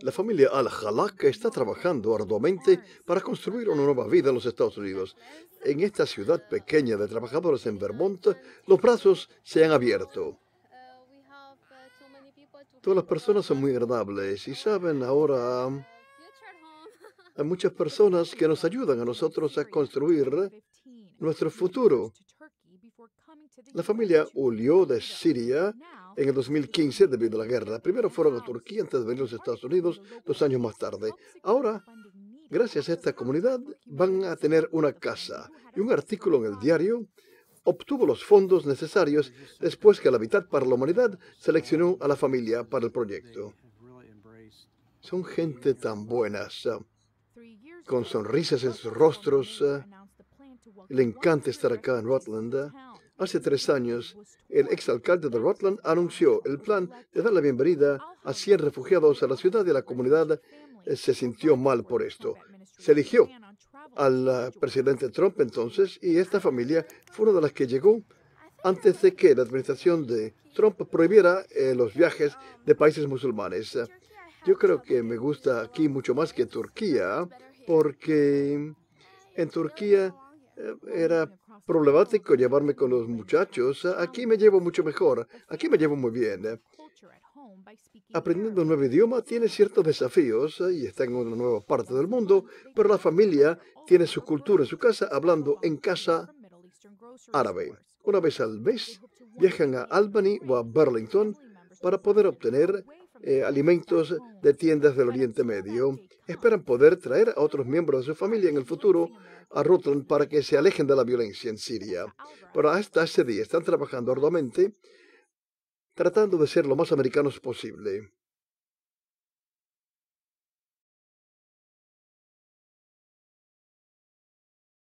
La familia Al-Halak está trabajando arduamente para construir una nueva vida en los Estados Unidos. En esta ciudad pequeña de trabajadores en Vermont, los brazos se han abierto. Todas las personas son muy agradables y saben ahora hay muchas personas que nos ayudan a nosotros a construir nuestro futuro. La familia huyó de Siria en el 2015 debido a la guerra. Primero fueron a Turquía antes de venir a los Estados Unidos dos años más tarde. Ahora, gracias a esta comunidad, van a tener una casa y un artículo en el diario obtuvo los fondos necesarios después que la mitad para la humanidad seleccionó a la familia para el proyecto. Son gente tan buenas, con sonrisas en sus rostros. Le encanta estar acá en Rutland Hace tres años, el exalcalde de Rutland anunció el plan de dar la bienvenida a 100 refugiados a la ciudad y la comunidad eh, se sintió mal por esto. Se eligió al presidente Trump entonces y esta familia fue una de las que llegó antes de que la administración de Trump prohibiera eh, los viajes de países musulmanes. Yo creo que me gusta aquí mucho más que Turquía porque en Turquía era problemático llevarme con los muchachos. Aquí me llevo mucho mejor. Aquí me llevo muy bien. Aprendiendo un nuevo idioma tiene ciertos desafíos eh, y está en una nueva parte del mundo, pero la familia tiene su cultura en su casa, hablando en casa árabe. Una vez al mes viajan a Albany o a Burlington para poder obtener eh, alimentos de tiendas del Oriente Medio. Esperan poder traer a otros miembros de su familia en el futuro a Rutland para que se alejen de la violencia en Siria. Pero hasta ese día están trabajando arduamente, tratando de ser lo más americanos posible.